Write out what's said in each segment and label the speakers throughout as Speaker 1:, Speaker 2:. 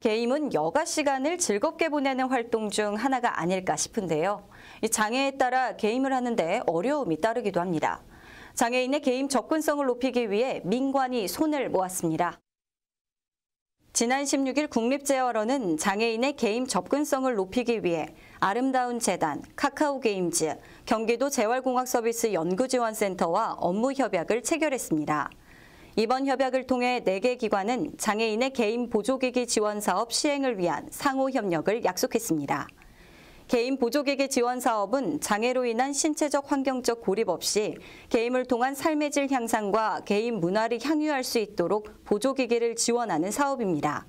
Speaker 1: 게임은 여가 시간을 즐겁게 보내는 활동 중 하나가 아닐까 싶은데요. 장애에 따라 게임을 하는데 어려움이 따르기도 합니다. 장애인의 게임 접근성을 높이기 위해 민관이 손을 모았습니다. 지난 16일 국립재활원은 장애인의 게임 접근성을 높이기 위해 아름다운 재단, 카카오게임즈, 경기도 재활공학서비스 연구지원센터와 업무 협약을 체결했습니다. 이번 협약을 통해 네 개 기관은 장애인의 개인 보조기기 지원 사업 시행을 위한 상호 협력을 약속했습니다. 개인 보조기기 지원 사업은 장애로 인한 신체적 환경적 고립 없이 게임을 통한 삶의 질 향상과 개인 문화를 향유할 수 있도록 보조기기를 지원하는 사업입니다.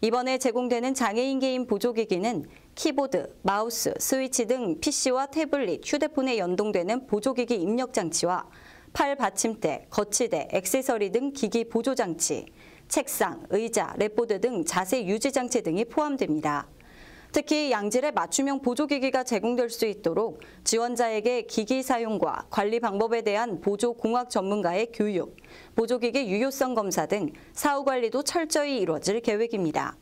Speaker 1: 이번에 제공되는 장애인 개인 보조기기는 키보드, 마우스, 스위치 등 PC와 태블릿, 휴대폰에 연동되는 보조기기 입력 장치와 팔 받침대, 거치대, 액세서리 등 기기 보조장치, 책상, 의자, 랩보드 등 자세 유지장치 등이 포함됩니다. 특히 양질의 맞춤형 보조기기가 제공될 수 있도록 지원자에게 기기 사용과 관리 방법에 대한 보조공학 전문가의 교육, 보조기기 유효성 검사 등 사후관리도 철저히 이뤄질 계획입니다.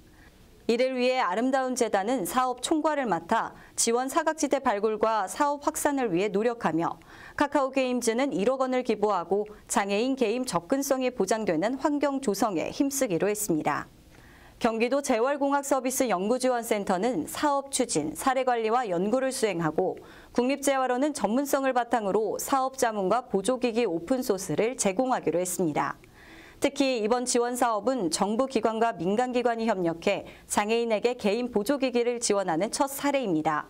Speaker 1: 이를 위해 아름다운 재단은 사업 총괄을 맡아 지원 사각지대 발굴과 사업 확산을 위해 노력하며 카카오게임즈는 1억 원을 기부하고 장애인 게임 접근성이 보장되는 환경 조성에 힘쓰기로 했습니다. 경기도 재활공학서비스연구지원센터는 사업 추진, 사례관리와 연구를 수행하고 국립재활원은 전문성을 바탕으로 사업 자문과 보조기기 오픈소스를 제공하기로 했습니다. 특히 이번 지원 사업은 정부 기관과 민간 기관이 협력해 장애인에게 개인 보조기기를 지원하는 첫 사례입니다.